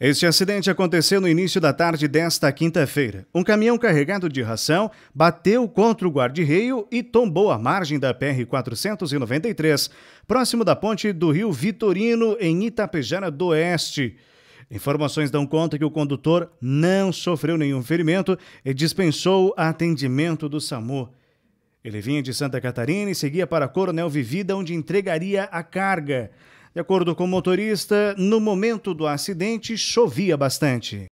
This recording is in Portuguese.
Este acidente aconteceu no início da tarde desta quinta-feira. Um caminhão carregado de ração bateu contra o guarda-reio e tombou à margem da PR-493, próximo da ponte do rio Vitorino, em Itapejara do Oeste. Informações dão conta que o condutor não sofreu nenhum ferimento e dispensou atendimento do SAMU. Ele vinha de Santa Catarina e seguia para Coronel Vivida, onde entregaria a carga. De acordo com o motorista, no momento do acidente chovia bastante.